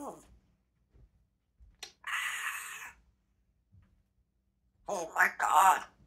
Oh. oh my god.